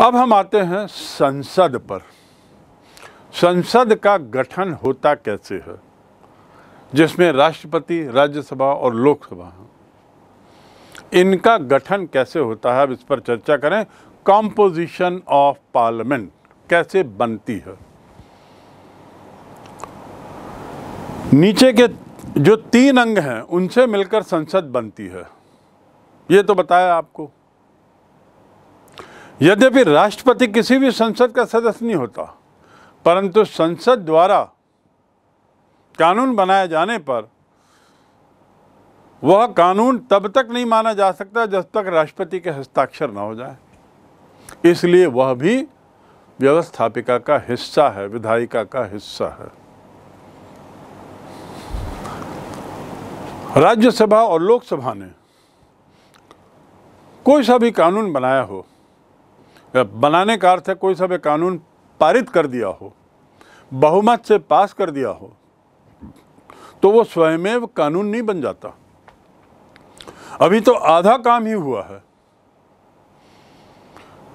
अब हम आते हैं संसद पर संसद का गठन होता कैसे है जिसमें राष्ट्रपति राज्यसभा और लोकसभा हैं इनका गठन कैसे होता है अब इस पर चर्चा करें कॉम्पोजिशन ऑफ पार्लियामेंट कैसे बनती है नीचे के जो तीन अंग हैं उनसे मिलकर संसद बनती है ये तो बताया आपको यद्यपि राष्ट्रपति किसी भी संसद का सदस्य नहीं होता परंतु संसद द्वारा कानून बनाए जाने पर वह कानून तब तक नहीं माना जा सकता जब तक राष्ट्रपति के हस्ताक्षर ना हो जाए इसलिए वह भी व्यवस्थापिका का हिस्सा है विधायिका का हिस्सा है राज्यसभा और लोकसभा ने कोई सा भी कानून बनाया हो बनाने का अर्थ है कोई सा कानून पारित कर दिया हो बहुमत से पास कर दिया हो तो वो स्वयमेव कानून नहीं बन जाता अभी तो आधा काम ही हुआ है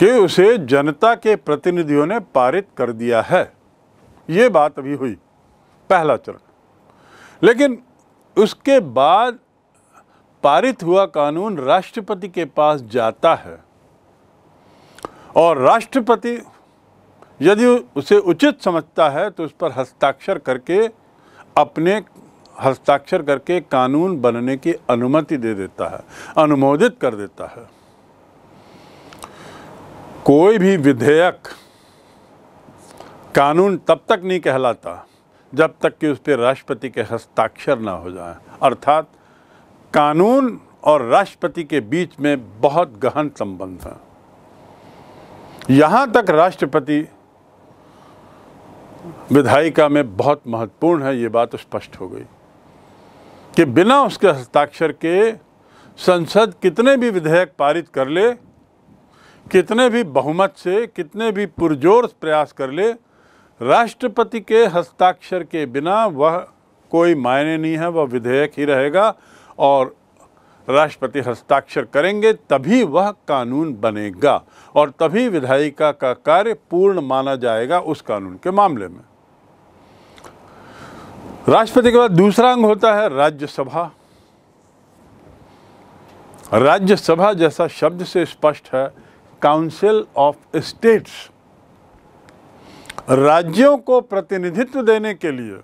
कि उसे जनता के प्रतिनिधियों ने पारित कर दिया है ये बात अभी हुई पहला चरण लेकिन उसके बाद पारित हुआ कानून राष्ट्रपति के पास जाता है और राष्ट्रपति यदि उसे उचित समझता है तो उस पर हस्ताक्षर करके अपने हस्ताक्षर करके कानून बनने की अनुमति दे देता है अनुमोदित कर देता है कोई भी विधेयक कानून तब तक नहीं कहलाता जब तक कि उस पर राष्ट्रपति के हस्ताक्षर ना हो जाए अर्थात कानून और राष्ट्रपति के बीच में बहुत गहन संबंध है यहाँ तक राष्ट्रपति विधायिका में बहुत महत्वपूर्ण है ये बात स्पष्ट हो गई कि बिना उसके हस्ताक्षर के संसद कितने भी विधेयक पारित कर ले कितने भी बहुमत से कितने भी पुरजोर प्रयास कर ले राष्ट्रपति के हस्ताक्षर के बिना वह कोई मायने नहीं है वह विधेयक ही रहेगा और राष्ट्रपति हस्ताक्षर करेंगे तभी वह कानून बनेगा और तभी विधायिका का कार्य पूर्ण माना जाएगा उस कानून के मामले में राष्ट्रपति के बाद दूसरा अंग होता है राज्यसभा राज्यसभा जैसा शब्द से स्पष्ट है काउंसिल ऑफ स्टेट्स राज्यों को प्रतिनिधित्व देने के लिए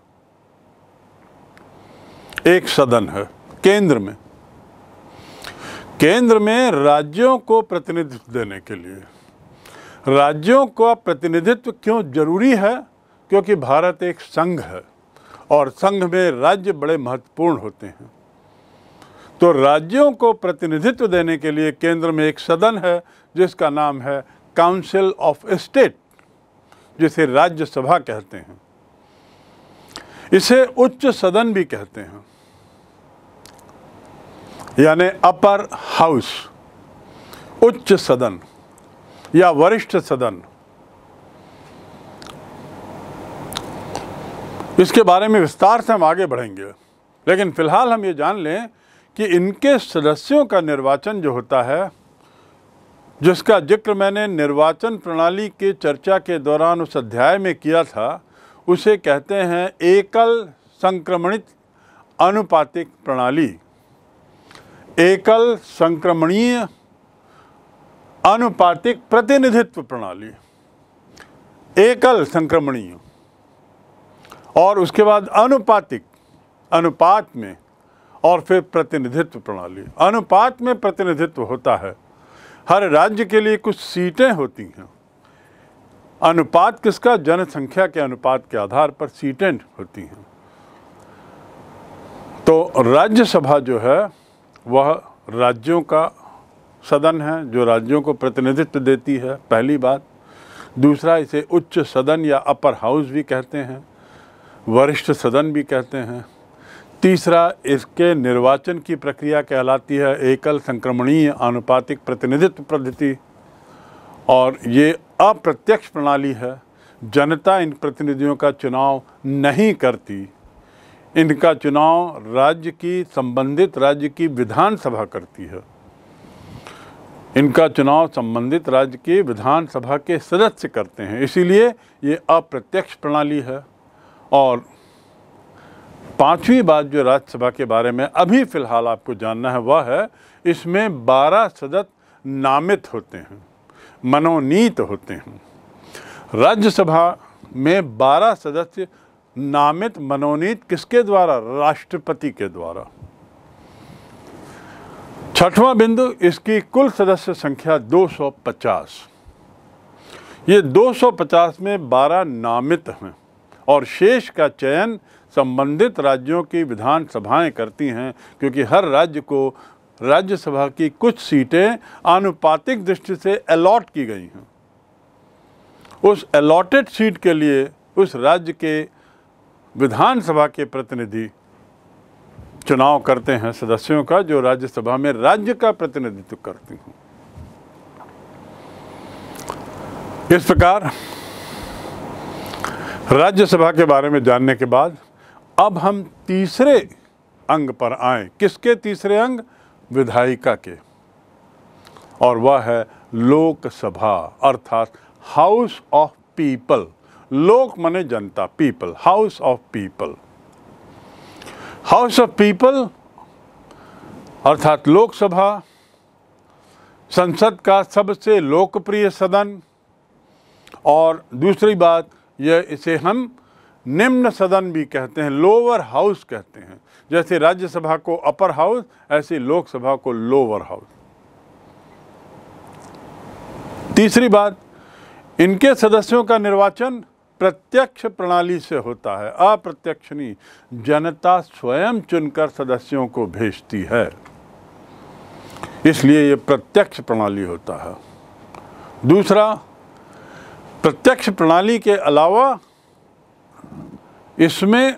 एक सदन है केंद्र में केंद्र में राज्यों को प्रतिनिधित्व देने के लिए राज्यों का प्रतिनिधित्व क्यों जरूरी है क्योंकि भारत एक संघ है और संघ में राज्य बड़े महत्वपूर्ण होते हैं तो राज्यों को प्रतिनिधित्व देने के लिए केंद्र में एक सदन है जिसका नाम है काउंसिल ऑफ स्टेट जिसे राज्यसभा कहते हैं इसे उच्च सदन भी कहते हैं यानि अपर हाउस उच्च सदन या वरिष्ठ सदन इसके बारे में विस्तार से हम आगे बढ़ेंगे लेकिन फ़िलहाल हम ये जान लें कि इनके सदस्यों का निर्वाचन जो होता है जिसका जिक्र मैंने निर्वाचन प्रणाली के चर्चा के दौरान उस अध्याय में किया था उसे कहते हैं एकल संक्रमणित अनुपातिक प्रणाली एकल संक्रमणीय अनुपातिक प्रतिनिधित्व प्रणाली एकल संक्रमणीय और उसके बाद अनुपातिक अनुपात में और फिर प्रतिनिधित्व प्रणाली अनुपात में प्रतिनिधित्व होता है हर राज्य के लिए कुछ सीटें होती हैं अनुपात किसका जनसंख्या के अनुपात के आधार पर सीटें होती हैं तो राज्यसभा जो है वह राज्यों का सदन है जो राज्यों को प्रतिनिधित्व देती है पहली बात दूसरा इसे उच्च सदन या अपर हाउस भी कहते हैं वरिष्ठ सदन भी कहते हैं तीसरा इसके निर्वाचन की प्रक्रिया कहलाती है एकल संक्रमणीय आनुपातिक प्रतिनिधित्व पद्धति और ये अप्रत्यक्ष प्रणाली है जनता इन प्रतिनिधियों का चुनाव नहीं करती इनका चुनाव राज्य की संबंधित राज्य की विधानसभा करती है इनका चुनाव संबंधित राज्य की विधानसभा के सदस्य करते हैं इसीलिए ये अप्रत्यक्ष प्रणाली है और पांचवी बात जो राज्यसभा के बारे में अभी फ़िलहाल आपको जानना है वह है इसमें बारह सदस्य नामित होते हैं मनोनीत होते हैं राज्यसभा में बारह सदस्य नामित मनोनीत किसके द्वारा राष्ट्रपति के द्वारा छठवां बिंदु इसकी कुल सदस्य संख्या 250 ये 250 में 12 नामित हैं और शेष का चयन संबंधित राज्यों की विधानसभाएं करती हैं क्योंकि हर राज्य को राज्यसभा की कुछ सीटें आनुपातिक दृष्टि से अलॉट की गई हैं उस अलॉटेड सीट के लिए उस राज्य के विधानसभा के प्रतिनिधि चुनाव करते हैं सदस्यों का जो राज्यसभा में राज्य का प्रतिनिधित्व करती हैं इस प्रकार राज्यसभा के बारे में जानने के बाद अब हम तीसरे अंग पर आए किसके तीसरे अंग विधायिका के और वह है लोकसभा अर्थात हाउस ऑफ पीपल लोक माने जनता people house of people house of people अर्थात लोकसभा संसद का सबसे लोकप्रिय सदन और दूसरी बात यह इसे हम निम्न सदन भी कहते हैं लोअर हाउस कहते हैं जैसे राज्यसभा को अपर हाउस ऐसे लोकसभा को लोअर हाउस तीसरी बात इनके सदस्यों का निर्वाचन प्रत्यक्ष प्रणाली से होता है अप्रत्यक्ष नहीं जनता स्वयं चुनकर सदस्यों को भेजती है इसलिए ये प्रत्यक्ष प्रणाली होता है दूसरा प्रत्यक्ष प्रणाली के अलावा इसमें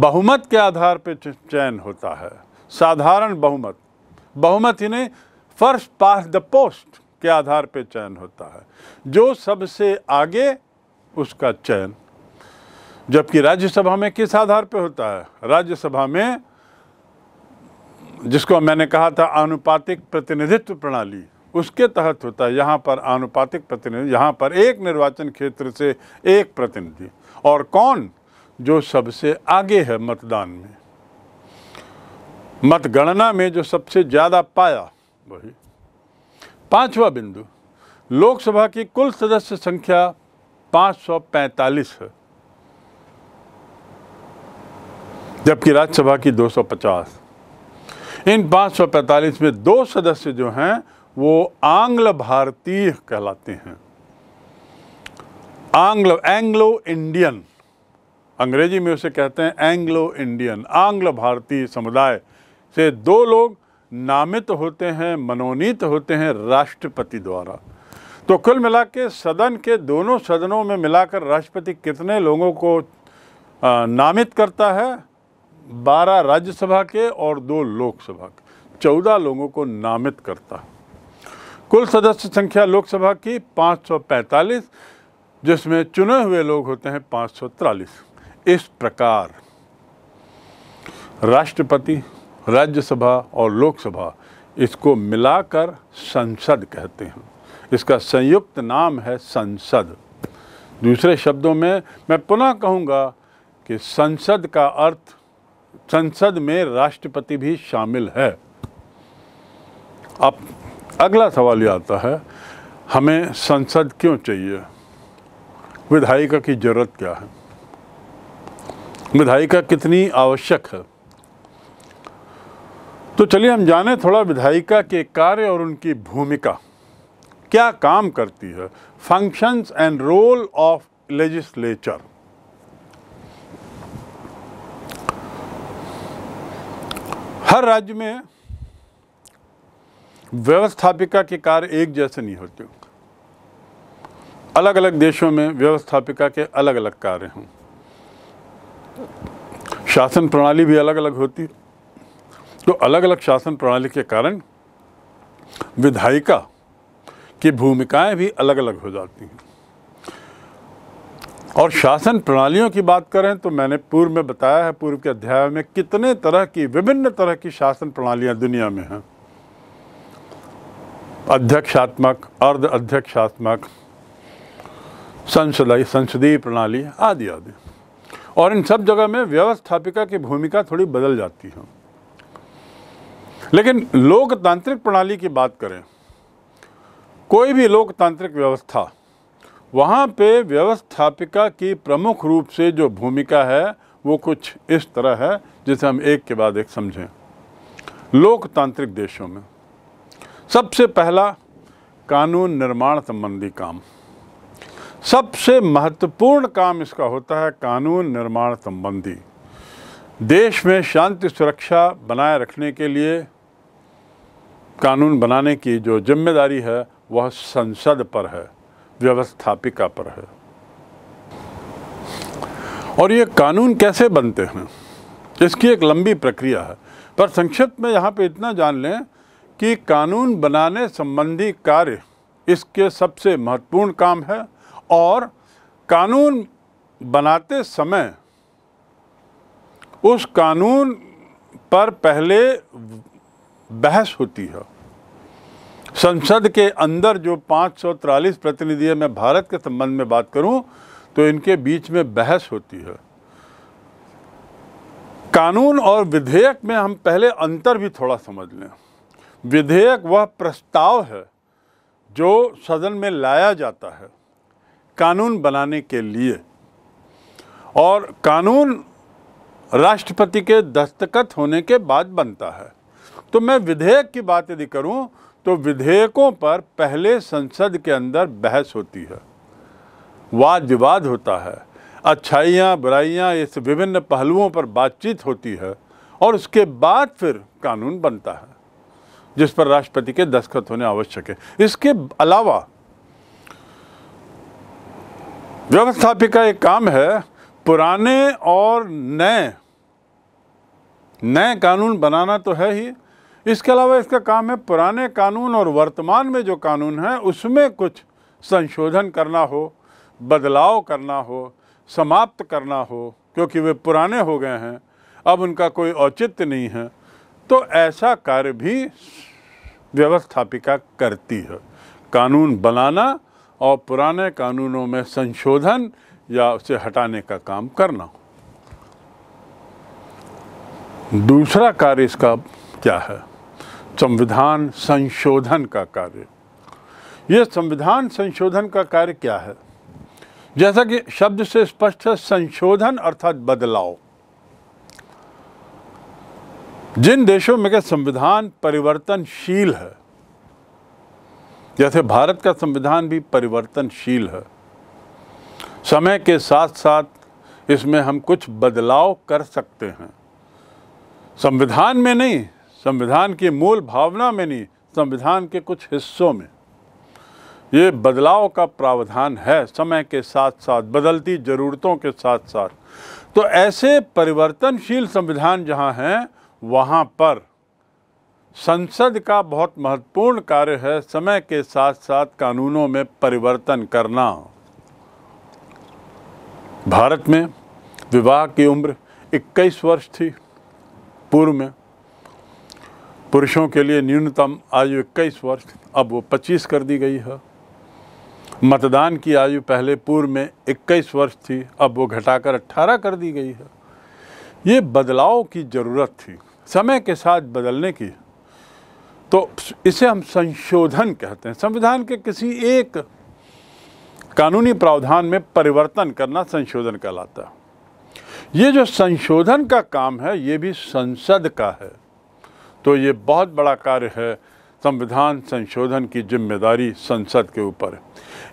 बहुमत के आधार पर चयन होता है साधारण बहुमत बहुमत इन्हें फर्स्ट पास द पोस्ट के आधार पर चयन होता है जो सबसे आगे उसका चयन जबकि राज्यसभा में किस आधार पर होता है राज्यसभा में जिसको मैंने कहा था आनुपातिक प्रतिनिधित्व प्रणाली उसके तहत होता है यहाँ पर आनुपातिक प्रतिनिधि यहाँ पर एक निर्वाचन क्षेत्र से एक प्रतिनिधि और कौन जो सबसे आगे है मतदान में मतगणना में जो सबसे ज़्यादा पाया वही पांचवा बिंदु लोकसभा की कुल सदस्य संख्या 545 जबकि राज्यसभा की 250 इन 545 में दो सदस्य जो हैं वो आंग्ल भारतीय कहलाते हैं आंग्ल एंग्लो इंडियन अंग्रेजी में उसे कहते हैं एंग्लो इंडियन आंग्ल भारतीय समुदाय से दो लोग नामित होते हैं मनोनीत होते हैं राष्ट्रपति द्वारा तो कुल मिला के सदन के दोनों सदनों में मिलाकर राष्ट्रपति कितने लोगों को नामित करता है बारह राज्यसभा के और दो लोकसभा के चौदह लोगों को नामित करता है कुल सदस्य संख्या लोकसभा की 545 जिसमें चुने हुए लोग होते हैं 543 इस प्रकार राष्ट्रपति राज्यसभा और लोकसभा इसको मिलाकर संसद कहते हैं इसका संयुक्त नाम है संसद दूसरे शब्दों में मैं पुनः कहूँगा कि संसद का अर्थ संसद में राष्ट्रपति भी शामिल है अब अगला सवाल यह आता है हमें संसद क्यों चाहिए विधायिका की ज़रूरत क्या है विधायिका कितनी आवश्यक है तो चलिए हम जाने थोड़ा विधायिका के कार्य और उनकी भूमिका क्या काम करती है functions and role of legislature हर राज्य में व्यवस्थापिका के कार्य एक जैसे नहीं होते अलग अलग देशों में व्यवस्थापिका के अलग अलग कार्य हों शासन प्रणाली भी अलग अलग होती तो अलग अलग शासन प्रणाली के कारण विधायिका कि भूमिकाएं भी अलग अलग हो जाती हैं और शासन प्रणालियों की बात करें तो मैंने पूर्व में बताया है पूर्व के अध्याय में कितने तरह की विभिन्न तरह की शासन प्रणालियां दुनिया में हैं अध्यक्षात्मक अर्ध अध्यक्षात्मक संसदीय संसदीय प्रणाली आदि आदि और इन सब जगह में व्यवस्थापिका की भूमिका थोड़ी बदल जाती है लेकिन लोकतांत्रिक प्रणाली की बात करें कोई भी लोकतांत्रिक व्यवस्था वहाँ पे व्यवस्थापिका की प्रमुख रूप से जो भूमिका है वो कुछ इस तरह है जिसे हम एक के बाद एक समझें लोकतांत्रिक देशों में सबसे पहला कानून निर्माण संबंधी काम सबसे महत्वपूर्ण काम इसका होता है कानून निर्माण संबंधी देश में शांति सुरक्षा बनाए रखने के लिए कानून बनाने की जो जिम्मेदारी है वह संसद पर है व्यवस्थापिका पर है और ये कानून कैसे बनते हैं इसकी एक लंबी प्रक्रिया है पर संक्षिप्त में यहाँ पे इतना जान लें कि कानून बनाने संबंधी कार्य इसके सबसे महत्वपूर्ण काम है और कानून बनाते समय उस कानून पर पहले बहस होती है संसद के अंदर जो पाँच प्रतिनिधि है मैं भारत के संबंध में बात करूं तो इनके बीच में बहस होती है कानून और विधेयक में हम पहले अंतर भी थोड़ा समझ लें विधेयक वह प्रस्ताव है जो सदन में लाया जाता है कानून बनाने के लिए और कानून राष्ट्रपति के दस्तखत होने के बाद बनता है तो मैं विधेयक की बात यदि करूं तो विधेयकों पर पहले संसद के अंदर बहस होती है वाद विवाद होता है अच्छाइयाँ बुराइयाँ इस विभिन्न पहलुओं पर बातचीत होती है और उसके बाद फिर कानून बनता है जिस पर राष्ट्रपति के दस्तखत होने आवश्यक है इसके अलावा व्यवस्थापिका एक काम है पुराने और नए नए कानून बनाना तो है ही इसके अलावा इसका काम है पुराने कानून और वर्तमान में जो कानून है उसमें कुछ संशोधन करना हो बदलाव करना हो समाप्त करना हो क्योंकि वे पुराने हो गए हैं अब उनका कोई औचित्य नहीं है तो ऐसा कार्य भी व्यवस्थापिका करती है कानून बनाना और पुराने कानूनों में संशोधन या उसे हटाने का काम करना दूसरा कार्य इसका क्या है संविधान संशोधन का कार्य यह संविधान संशोधन का कार्य क्या है जैसा कि शब्द से स्पष्ट है संशोधन अर्थात बदलाव जिन देशों में संविधान परिवर्तनशील है जैसे भारत का संविधान भी परिवर्तनशील है समय के साथ साथ इसमें हम कुछ बदलाव कर सकते हैं संविधान में नहीं संविधान की मूल भावना में नहीं संविधान के कुछ हिस्सों में ये बदलाव का प्रावधान है समय के साथ साथ बदलती ज़रूरतों के साथ साथ तो ऐसे परिवर्तनशील संविधान जहाँ हैं वहाँ पर संसद का बहुत महत्वपूर्ण कार्य है समय के साथ साथ कानूनों में परिवर्तन करना भारत में विवाह की उम्र 21 वर्ष थी पूर्व में पुरुषों के लिए न्यूनतम आयु इक्कीस वर्ष अब वो पच्चीस कर दी गई है मतदान की आयु पहले पूर्व में 21 वर्ष थी अब वो घटाकर 18 कर दी गई है ये बदलाव की ज़रूरत थी समय के साथ बदलने की तो इसे हम संशोधन कहते हैं संविधान के किसी एक कानूनी प्रावधान में परिवर्तन करना संशोधन कहलाता है ये जो संशोधन का काम है ये भी संसद का है तो ये बहुत बड़ा कार्य है संविधान संशोधन की जिम्मेदारी संसद के ऊपर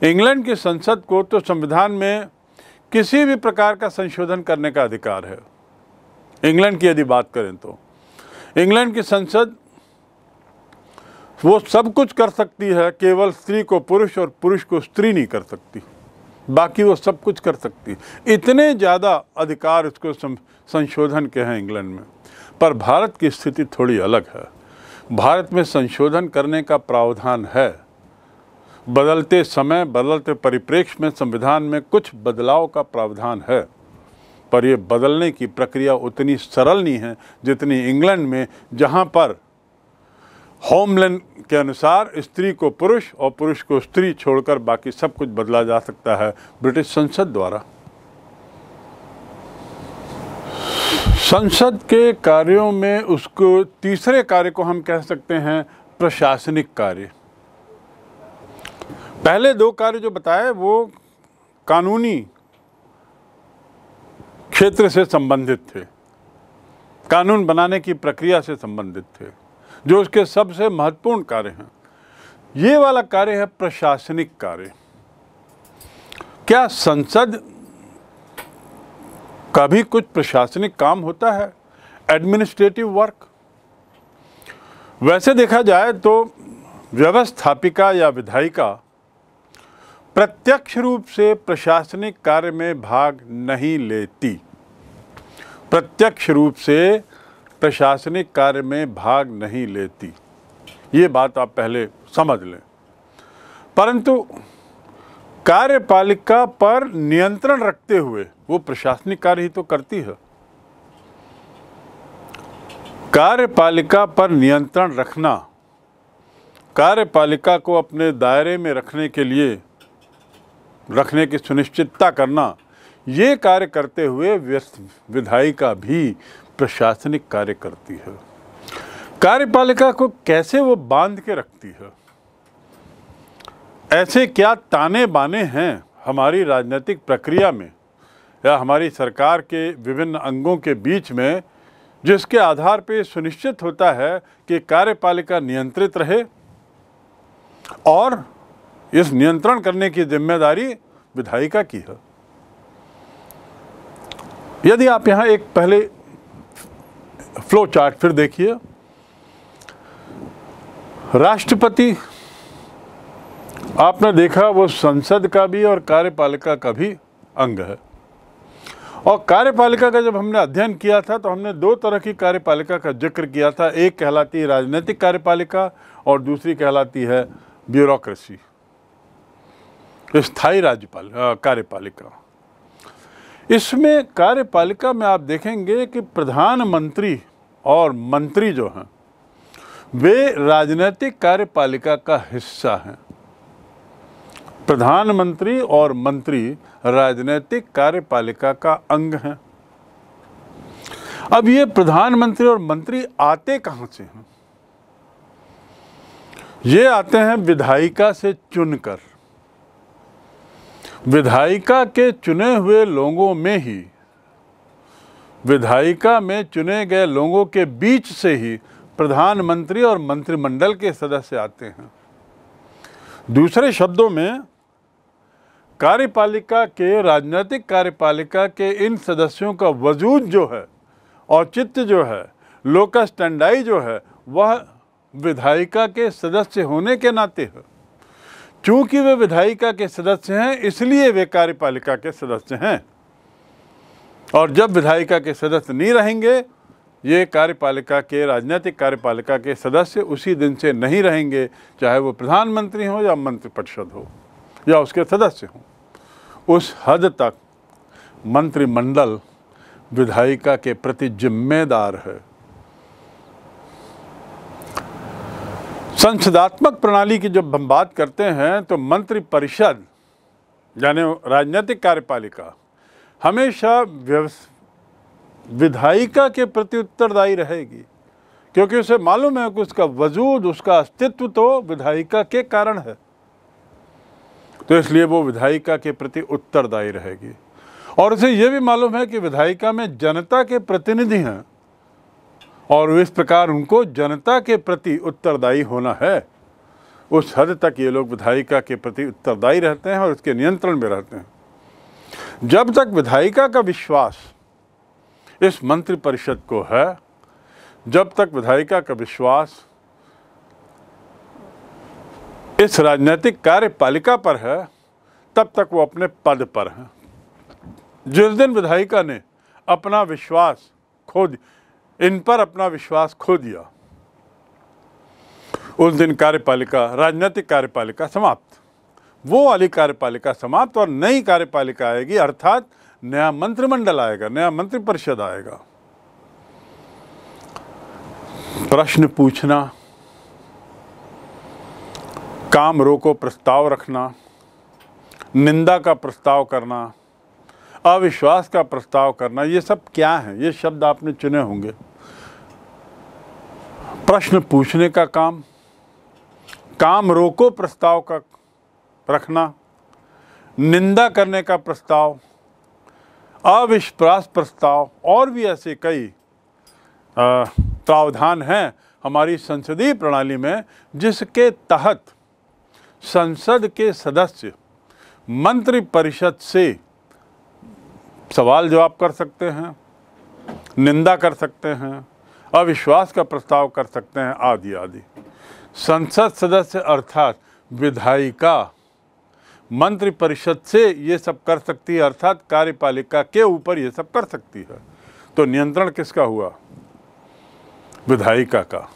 इंग्लैंड की संसद को तो संविधान में किसी भी प्रकार का संशोधन करने का अधिकार है इंग्लैंड की यदि बात करें तो इंग्लैंड की संसद वो सब कुछ कर सकती है केवल स्त्री को पुरुष और पुरुष को स्त्री नहीं कर सकती बाकी वो सब कुछ कर सकती है इतने ज़्यादा अधिकार उसको संशोधन के हैं इंग्लैंड में पर भारत की स्थिति थोड़ी अलग है भारत में संशोधन करने का प्रावधान है बदलते समय बदलते परिप्रेक्ष्य में संविधान में कुछ बदलाव का प्रावधान है पर यह बदलने की प्रक्रिया उतनी सरल नहीं है जितनी इंग्लैंड में जहाँ पर होमलैंड के अनुसार स्त्री को पुरुष और पुरुष को स्त्री छोड़कर बाकी सब कुछ बदला जा सकता है ब्रिटिश संसद द्वारा संसद के कार्यों में उसको तीसरे कार्य को हम कह सकते हैं प्रशासनिक कार्य पहले दो कार्य जो बताए वो कानूनी क्षेत्र से संबंधित थे कानून बनाने की प्रक्रिया से संबंधित थे जो उसके सबसे महत्वपूर्ण कार्य हैं ये वाला कार्य है प्रशासनिक कार्य क्या संसद कभी कुछ प्रशासनिक काम होता है एडमिनिस्ट्रेटिव वर्क वैसे देखा जाए तो व्यवस्थापिका या विधायिका प्रत्यक्ष रूप से प्रशासनिक कार्य में भाग नहीं लेती प्रत्यक्ष रूप से प्रशासनिक कार्य में भाग नहीं लेती ये बात आप पहले समझ लें परंतु कार्यपालिका पर नियंत्रण रखते हुए वो प्रशासनिक कार्य ही तो करती है कार्यपालिका पर नियंत्रण रखना कार्यपालिका को अपने दायरे में रखने के लिए रखने की सुनिश्चितता करना ये कार्य करते हुए व्यस्त विधायिका भी प्रशासनिक कार्य करती है कार्यपालिका को कैसे वो बांध के रखती है ऐसे क्या ताने बाने हैं हमारी राजनीतिक प्रक्रिया में या हमारी सरकार के विभिन्न अंगों के बीच में जिसके आधार पर सुनिश्चित होता है कि कार्यपालिका नियंत्रित रहे और इस नियंत्रण करने की जिम्मेदारी विधायिका की है यदि आप यहाँ एक पहले फ्लो चार्ट फिर देखिए राष्ट्रपति आपने देखा वो संसद का भी और कार्यपालिका का भी अंग है और कार्यपालिका का जब हमने अध्ययन किया था तो हमने दो तरह की कार्यपालिका का जिक्र किया था एक कहलाती है राजनीतिक कार्यपालिका और दूसरी कहलाती है ब्यूरोक्रेसी स्थायी राज्यपाल कार्यपालिका इसमें कार्यपालिका में आप देखेंगे कि प्रधानमंत्री और मंत्री जो हैं वे राजनीतिक कार्यपालिका का हिस्सा हैं प्रधानमंत्री और मंत्री राजनीतिक कार्यपालिका का अंग हैं अब ये प्रधानमंत्री और मंत्री आते कहां से हैं ये आते हैं विधायिका से चुनकर विधायिका के चुने हुए लोगों में ही विधायिका में चुने गए लोगों के बीच से ही प्रधानमंत्री और मंत्रिमंडल के सदस्य आते हैं दूसरे शब्दों में कार्यपालिका के राजनीतिक कार्यपालिका के इन सदस्यों का वजूद जो है औचित्य जो है लोकस टंडाई जो है वह विधायिका के सदस्य होने के नाते है चूँकि वे विधायिका के सदस्य हैं इसलिए वे कार्यपालिका के सदस्य हैं और जब विधायिका के सदस्य नहीं रहेंगे ये कार्यपालिका के राजनीतिक कार्यपालिका के सदस्य उसी दिन से नहीं रहेंगे चाहे वो प्रधानमंत्री हो या मंत्रिपरिषद हो या उसके सदस्य हों उस हद तक मंत्रिमंडल विधायिका के प्रति जिम्मेदार है संसदात्मक प्रणाली की जब हम बात करते हैं तो मंत्रिपरिषद यानी राजनीतिक कार्यपालिका हमेशा विधायिका के प्रति उत्तरदायी रहेगी क्योंकि उसे मालूम है कि उसका वजूद उसका अस्तित्व तो विधायिका के कारण है तो इसलिए वो विधायिका के प्रति उत्तरदायी रहेगी और उसे ये भी मालूम है कि विधायिका में जनता के प्रतिनिधि हैं और इस प्रकार उनको जनता के प्रति उत्तरदायी होना है उस हद तक ये लोग विधायिका के प्रति उत्तरदायी रहते हैं और उसके नियंत्रण में रहते हैं जब तक विधायिका का विश्वास इस मंत्रिपरिषद को है जब तक विधायिका का विश्वास इस राजनीतिक कार्यपालिका पर है तब तक वो अपने पद पर हैं जिस दिन विधायिका ने अपना विश्वास खो इन पर अपना विश्वास खो दिया उस दिन कार्यपालिका राजनीतिक कार्यपालिका समाप्त वो वाली कार्यपालिका समाप्त और नई कार्यपालिका आएगी अर्थात नया मंत्रिमंडल आएगा नया मंत्रिपरिषद आएगा प्रश्न पूछना काम रोको प्रस्ताव रखना निंदा का प्रस्ताव करना अविश्वास का प्रस्ताव करना ये सब क्या है ये शब्द आपने चुने होंगे प्रश्न पूछने का काम काम रोको प्रस्ताव का रखना निंदा करने का प्रस्ताव अविश्वास प्रस्ताव और भी ऐसे कई प्रावधान हैं हमारी संसदीय प्रणाली में जिसके तहत संसद के सदस्य मंत्रिपरिषद से सवाल जवाब कर सकते हैं निंदा कर सकते हैं अविश्वास का प्रस्ताव कर सकते हैं आदि आदि संसद सदस्य अर्थात विधायिका मंत्रिपरिषद से ये सब कर सकती है अर्थात कार्यपालिका के ऊपर ये सब कर सकती है तो नियंत्रण किसका हुआ विधायिका का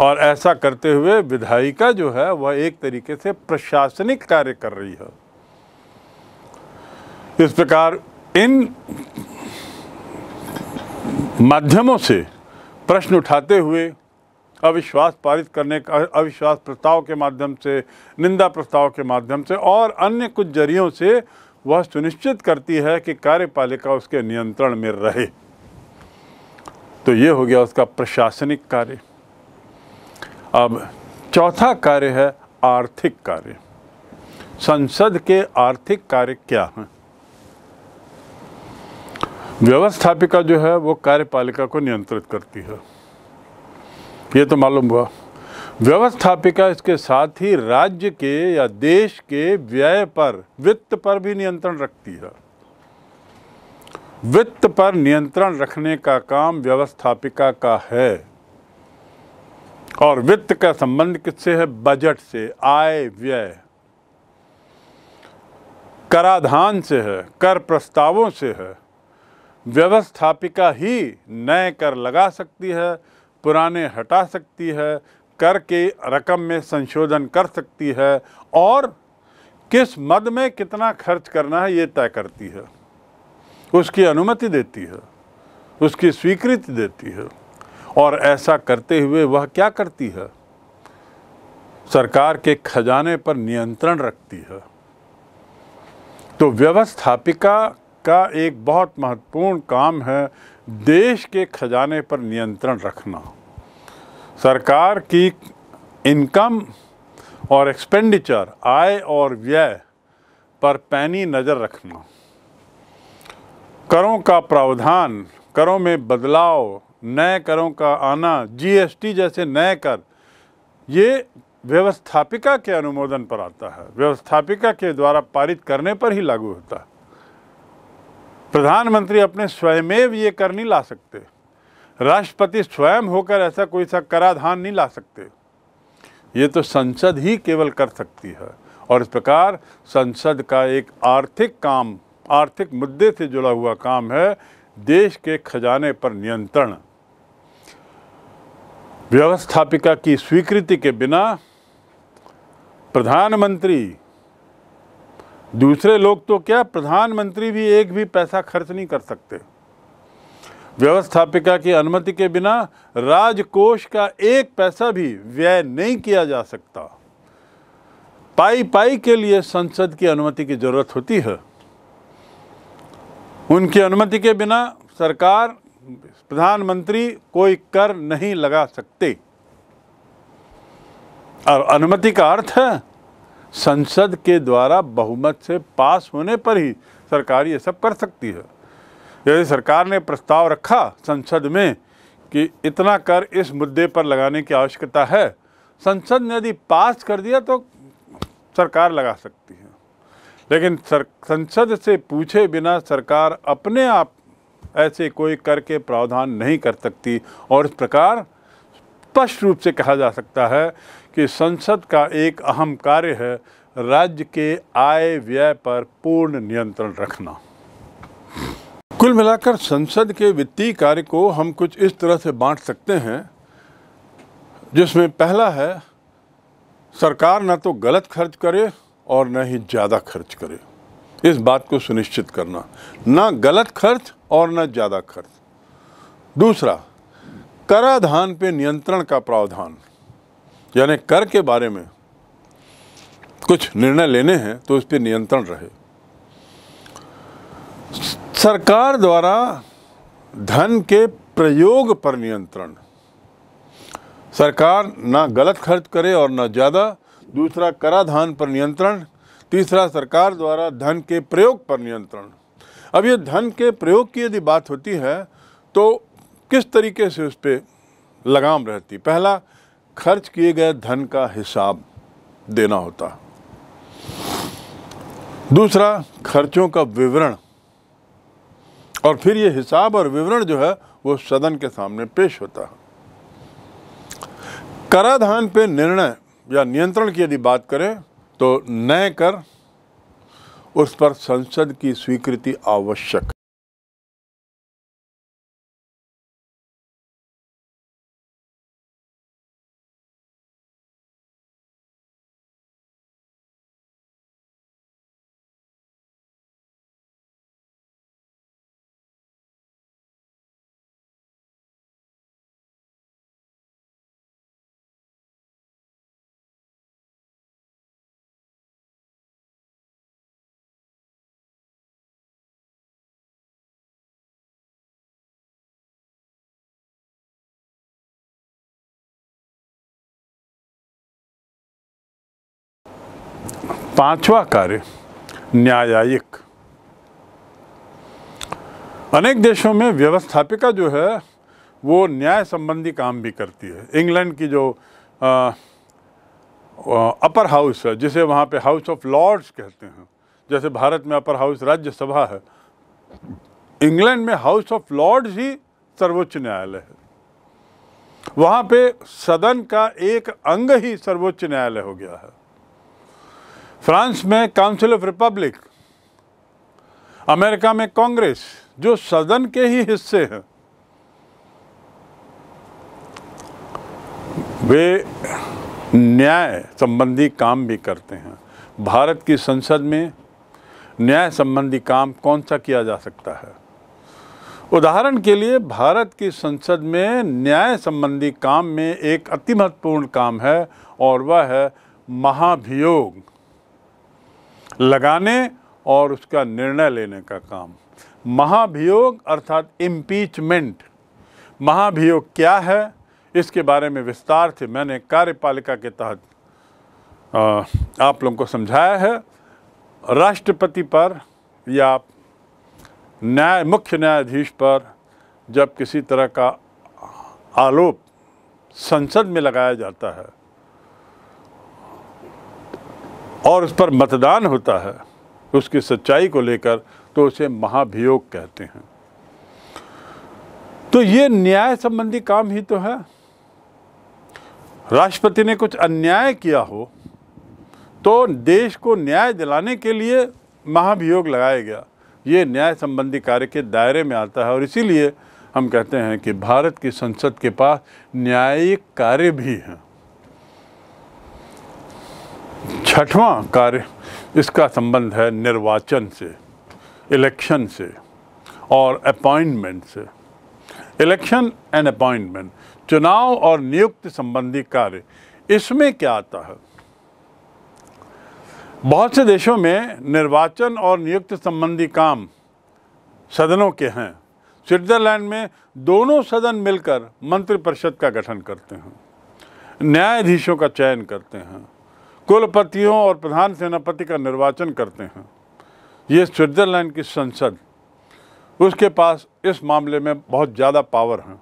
और ऐसा करते हुए विधायिका जो है वह एक तरीके से प्रशासनिक कार्य कर रही है इस प्रकार इन माध्यमों से प्रश्न उठाते हुए अविश्वास पारित करने का अविश्वास प्रस्ताव के माध्यम से निंदा प्रस्ताव के माध्यम से और अन्य कुछ जरियों से वह सुनिश्चित करती है कि कार्यपालिका उसके नियंत्रण में रहे तो ये हो गया उसका प्रशासनिक कार्य अब चौथा कार्य है आर्थिक कार्य संसद के आर्थिक कार्य क्या हैं व्यवस्थापिका जो है वो कार्यपालिका को नियंत्रित करती है ये तो मालूम हुआ व्यवस्थापिका इसके साथ ही राज्य के या देश के व्यय पर वित्त पर भी नियंत्रण रखती है वित्त पर नियंत्रण रखने का काम व्यवस्थापिका का है और वित्त का संबंध किससे है बजट से आय व्यय कराधान से है कर प्रस्तावों से है व्यवस्थापिका ही नए कर लगा सकती है पुराने हटा सकती है कर के रकम में संशोधन कर सकती है और किस मद में कितना खर्च करना है ये तय करती है उसकी अनुमति देती है उसकी स्वीकृति देती है और ऐसा करते हुए वह क्या करती है सरकार के खजाने पर नियंत्रण रखती है तो व्यवस्थापिका का एक बहुत महत्वपूर्ण काम है देश के खजाने पर नियंत्रण रखना सरकार की इनकम और एक्सपेंडिचर आय और व्यय पर पैनी नज़र रखना करों का प्रावधान करों में बदलाव नए करों का आना जीएसटी जैसे नए कर ये व्यवस्थापिका के अनुमोदन पर आता है व्यवस्थापिका के द्वारा पारित करने पर ही लागू होता है प्रधानमंत्री अपने स्वयमेव ये कर नहीं ला सकते राष्ट्रपति स्वयं होकर ऐसा कोई सा कराधान नहीं ला सकते ये तो संसद ही केवल कर सकती है और इस प्रकार संसद का एक आर्थिक काम आर्थिक मुद्दे से जुड़ा हुआ काम है देश के खजाने पर नियंत्रण व्यवस्थापिका की स्वीकृति के बिना प्रधानमंत्री दूसरे लोग तो क्या प्रधानमंत्री भी एक भी पैसा खर्च नहीं कर सकते व्यवस्थापिका की अनुमति के बिना राजकोष का एक पैसा भी व्यय नहीं किया जा सकता पाई पाई के लिए संसद की अनुमति की जरूरत होती है उनकी अनुमति के बिना सरकार प्रधानमंत्री कोई कर नहीं लगा सकते और अनुमति का अर्थ संसद के द्वारा बहुमत से पास होने पर ही सरकार ये सब कर सकती है यदि सरकार ने प्रस्ताव रखा संसद में कि इतना कर इस मुद्दे पर लगाने की आवश्यकता है संसद ने यदि पास कर दिया तो सरकार लगा सकती है लेकिन सर, संसद से पूछे बिना सरकार अपने आप ऐसे कोई कर के प्रावधान नहीं कर सकती और इस प्रकार स्पष्ट रूप से कहा जा सकता है कि संसद का एक अहम कार्य है राज्य के आय व्यय पर पूर्ण नियंत्रण रखना कुल मिलाकर संसद के वित्तीय कार्य को हम कुछ इस तरह से बांट सकते हैं जिसमें पहला है सरकार न तो गलत खर्च करे और न ही ज़्यादा खर्च करे इस बात को सुनिश्चित करना ना गलत खर्च और न ज़्यादा खर्च दूसरा कराधान पे नियंत्रण का प्रावधान यानी कर के बारे में कुछ निर्णय लेने हैं तो उस पर नियंत्रण रहे सरकार द्वारा धन के प्रयोग पर नियंत्रण सरकार ना गलत खर्च करे और ना ज़्यादा दूसरा कराधान पर नियंत्रण तीसरा सरकार द्वारा धन के प्रयोग पर नियंत्रण अब ये धन के प्रयोग की यदि बात होती है तो किस तरीके से उस पर लगाम रहती पहला खर्च किए गए धन का हिसाब देना होता दूसरा खर्चों का विवरण और फिर ये हिसाब और विवरण जो है वो सदन के सामने पेश होता है कराधान पे निर्णय या नियंत्रण की यदि बात करें तो नए कर उस पर संसद की स्वीकृति आवश्यक पांचवा कार्य न्यायिक अनेक देशों में व्यवस्थापिका जो है वो न्याय संबंधी काम भी करती है इंग्लैंड की जो आ, आ, अपर हाउस है जिसे वहाँ पे हाउस ऑफ लॉर्ड्स कहते हैं जैसे भारत में अपर हाउस राज्यसभा है इंग्लैंड में हाउस ऑफ लॉर्ड्स ही सर्वोच्च न्यायालय है वहाँ पे सदन का एक अंग ही सर्वोच्च न्यायालय हो गया है फ्रांस में काउंसिल ऑफ रिपब्लिक अमेरिका में कांग्रेस जो सदन के ही हिस्से हैं वे न्याय संबंधी काम भी करते हैं भारत की संसद में न्याय संबंधी काम कौन सा किया जा सकता है उदाहरण के लिए भारत की संसद में न्याय संबंधी काम में एक अति महत्वपूर्ण काम है और वह है महाभियोग लगाने और उसका निर्णय लेने का काम महाभियोग अर्थात इम्पीचमेंट महाभियोग क्या है इसके बारे में विस्तार से मैंने कार्यपालिका के तहत आप लोगों को समझाया है राष्ट्रपति पर या न्याय मुख्य न्यायाधीश पर जब किसी तरह का आरोप संसद में लगाया जाता है और उस पर मतदान होता है उसकी सच्चाई को लेकर तो उसे महाभियोग कहते हैं तो ये न्याय संबंधी काम ही तो है राष्ट्रपति ने कुछ अन्याय किया हो तो देश को न्याय दिलाने के लिए महाभियोग लगाया गया ये न्याय संबंधी कार्य के दायरे में आता है और इसीलिए हम कहते हैं कि भारत की संसद के पास न्यायिक कार्य भी हैं छठवां कार्य इसका संबंध है निर्वाचन से इलेक्शन से और अपॉइंटमेंट से इलेक्शन एंड अपॉइंटमेंट चुनाव और नियुक्ति संबंधी कार्य इसमें क्या आता है बहुत से देशों में निर्वाचन और नियुक्ति संबंधी काम सदनों के हैं स्विट्ज़रलैंड में दोनों सदन मिलकर मंत्रिपरिषद का गठन करते हैं न्यायाधीशों का चयन करते हैं कुलपतियों और प्रधान सेनापति का निर्वाचन करते हैं ये स्विट्ज़रलैंड की संसद उसके पास इस मामले में बहुत ज़्यादा पावर है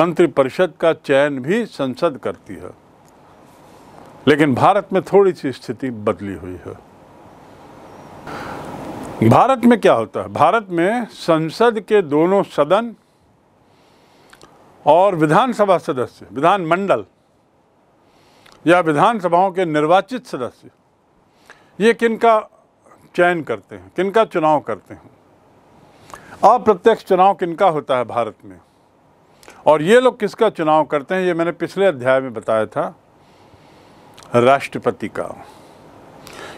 मंत्रिपरिषद का चयन भी संसद करती है लेकिन भारत में थोड़ी सी स्थिति बदली हुई है भारत में क्या होता है भारत में संसद के दोनों सदन और विधानसभा सदस्य विधानमंडल या विधानसभाओं के निर्वाचित सदस्य ये किन का चयन करते हैं किन का चुनाव करते हैं अप्रत्यक्ष चुनाव किन का होता है भारत में और ये लोग किसका चुनाव करते हैं ये मैंने पिछले अध्याय में बताया था राष्ट्रपति का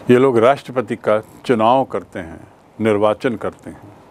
ये लोग राष्ट्रपति का चुनाव करते हैं निर्वाचन करते हैं